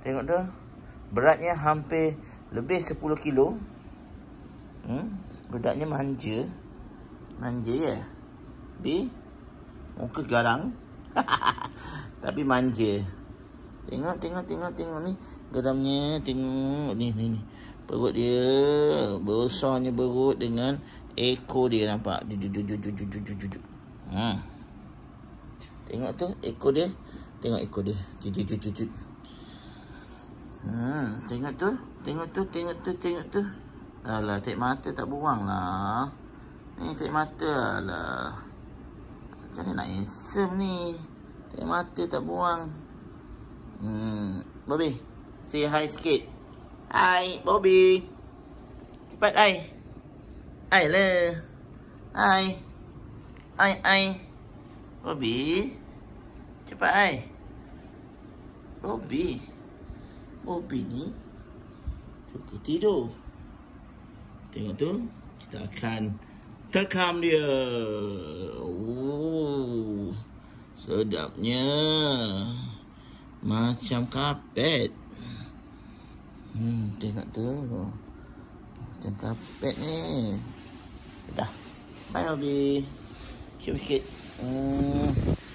Tengok tu. Beratnya hampir lebih 10 kilo. Hmm? Budaknya manja. Manja ya. Tapi muka garang. Tapi manja. Tengok, tengok, tengok, tengok ni. Garamnya, tengok ni, ni, ni. Perut dia, besarnya perut dengan ekor dia nampak. Jujur, jujur, jujur, jujur, jujur. Hmm. Tengok tu, ekor dia. Tengok ekor dia. Jujur, jujur, jujur. Hmm, tengok tu, tengok tu, tengok tu, tengok tu. Alah, tek mata tak buang lah. Ni tek mata lah. Macam ni nak handsome ni. Tek mata tak buang. Hmm, Bobby. Say hi sikit. Hi, Bobby. Cepat, hai. Hai le, Hai. Hai, hai. Bobby. Cepat, hai. Bobby. Opi ni Suka tidur Tengok tu Kita akan Terkam dia Ooh, Sedapnya Macam kapet Hmm, tengok tu Macam kapet ni Dah Bye Obi Cukup sikit Hmm